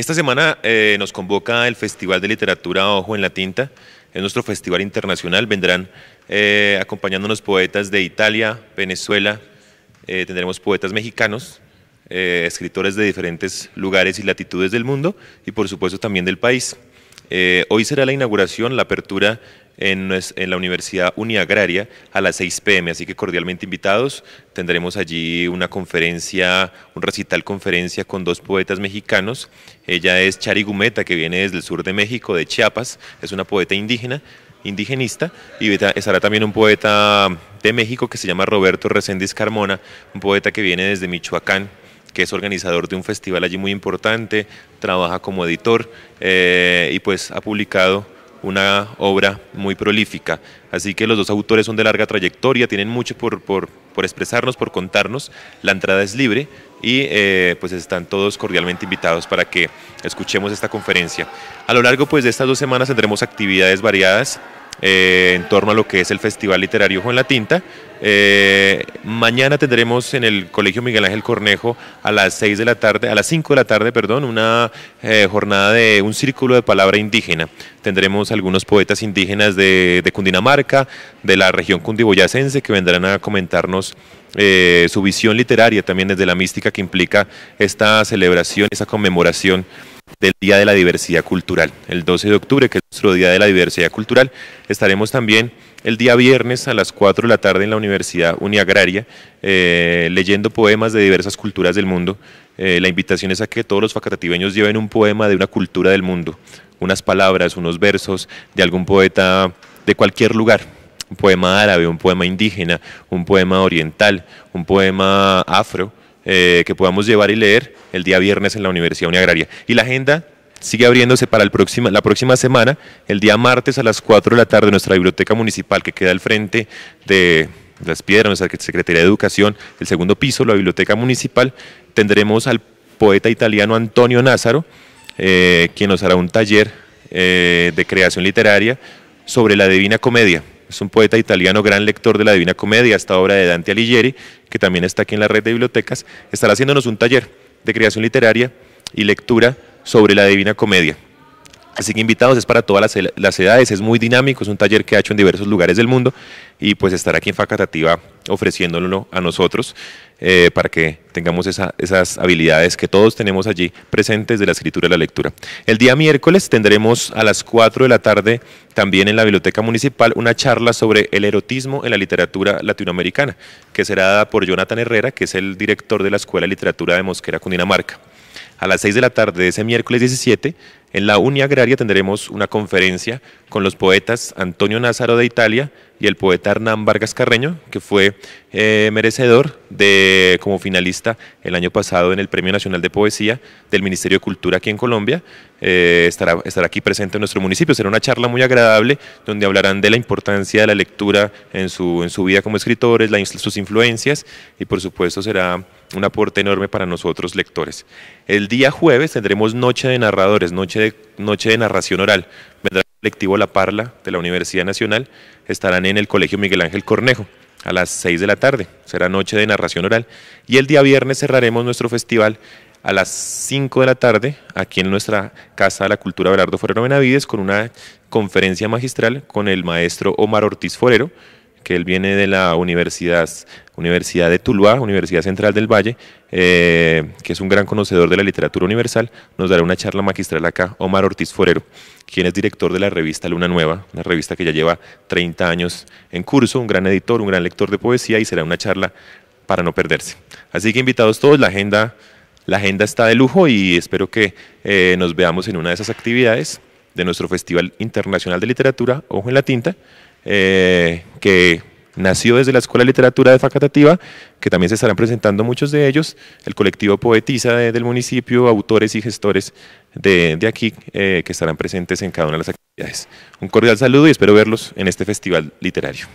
Esta semana eh, nos convoca el Festival de Literatura Ojo en la Tinta, es nuestro festival internacional, vendrán eh, acompañándonos poetas de Italia, Venezuela, eh, tendremos poetas mexicanos, escritores de diferentes lugares y latitudes del mundo y por supuesto también del país. Eh, hoy será la inauguración, la apertura en, en, la Universidad Uniagraria a las 6 pm, así que cordialmente invitados. Tendremos allí una conferencia, un recital conferencia con dos poetas mexicanos. Ella es Chari Gumeta, que viene desde el sur de México, de Chiapas, es una poeta indígena indigenista y estará también un poeta de México que se llama Roberto Reséndiz Carmona, un poeta que viene desde Michoacán, que es organizador de un festival allí muy importante, trabaja como editor eh, y pues ha publicado una obra muy prolífica. Así que los dos autores son de larga trayectoria, tienen mucho por, expresarnos, por contarnos. La entrada es libre y eh, pues están todos cordialmente invitados para que escuchemos esta conferencia. A lo largo pues de estas dos semanas tendremos actividades variadas eh, en torno a lo que es el Festival Literario Juan la Tinta eh, mañana tendremos en el Colegio Miguel Ángel Cornejo a las 6 de la tarde, a las 5 de la tarde, perdón, una eh, jornada de un círculo de palabra indígena. Tendremos algunos poetas indígenas de, Cundinamarca, de la región cundiboyacense, que vendrán a comentarnos eh, su visión literaria también desde la mística que implica esta celebración, esta conmemoración del Día de la Diversidad Cultural. El 12 de octubre, que es nuestro Día de la Diversidad Cultural, estaremos también el día viernes a las 4 de la tarde en la Universidad Uniagraria, eh, leyendo poemas de diversas culturas del mundo. Eh, la invitación es a que todos los facultativos lleven un poema de una cultura del mundo, unas palabras, unos versos de algún poeta de cualquier lugar, un poema árabe, un poema indígena, un poema oriental, un poema afro, eh, que podamos llevar y leer el día viernes en la Universidad Uniagraria. Y la agenda sigue abriéndose para el próxima, la próxima semana, el día martes a las 4 de la tarde, nuestra biblioteca municipal que queda al frente de las piedras, nuestra Secretaría de Educación, el segundo piso, la biblioteca municipal, tendremos al poeta italiano Antonio Názaro, eh, quien nos hará un taller eh, de creación literaria sobre la Divina Comedia es un poeta italiano, gran lector de la Divina Comedia, esta obra de Dante Alighieri, que también está aquí en la red de bibliotecas, estará haciéndonos un taller de creación literaria y lectura sobre la Divina Comedia. Así que invitados, es para todas las, edades, es muy dinámico, es un taller que ha hecho en diversos lugares del mundo y pues estar aquí en Facatativa ofreciéndolo a nosotros eh, para que tengamos esas habilidades que todos tenemos allí presentes de la escritura y la lectura. El día miércoles tendremos a las 4 de la tarde también en la Biblioteca Municipal una charla sobre el erotismo en la literatura latinoamericana, que será dada por Jonathan Herrera, que es el director de la Escuela de Literatura de Mosquera, Cundinamarca a las 6 de la tarde de ese miércoles 17, en la Uni Agraria tendremos una conferencia con los poetas Antonio Názaro de Italia y el poeta Hernán Vargas Carreño, que fue eh, merecedor de como finalista el año pasado en el Premio Nacional de Poesía del Ministerio de Cultura aquí en Colombia. Eh, estará, estará aquí presente en nuestro municipio. Será una charla muy agradable donde hablarán de la importancia de la lectura en su, en su vida como escritores, sus influencias y por supuesto será un aporte enorme para nosotros lectores. El día jueves tendremos noche de narradores, noche de, noche de narración oral. Vendrá el colectivo La Parla de la Universidad Nacional, estarán en el Colegio Miguel Ángel Cornejo a las 6 de la tarde, será noche de narración oral. Y el día viernes cerraremos nuestro festival a las 5 de la tarde aquí en nuestra Casa de la Cultura Belardo Forero Benavides con una conferencia magistral con el maestro Omar Ortiz Forero, que él viene de la universidad, universidad de Tuluá, Universidad Central del Valle, eh, que es un gran conocedor de la literatura universal, nos dará una charla magistral acá, Omar Ortiz Forero, quien es director de la revista Luna Nueva, una revista que ya lleva 30 años en curso, un gran editor, un gran lector de poesía y será una charla para no perderse. Así que invitados todos, la agenda, la agenda está de lujo y espero que eh, nos veamos en una de esas actividades de nuestro Festival Internacional de Literatura, Ojo en la Tinta, eh, que nació desde la Escuela de Literatura de Facatativa, que también se estarán presentando muchos de ellos, el colectivo Poetiza del municipio, autores y gestores de, aquí, eh, que estarán presentes en cada una de las actividades. Un cordial saludo y espero verlos en este festival literario.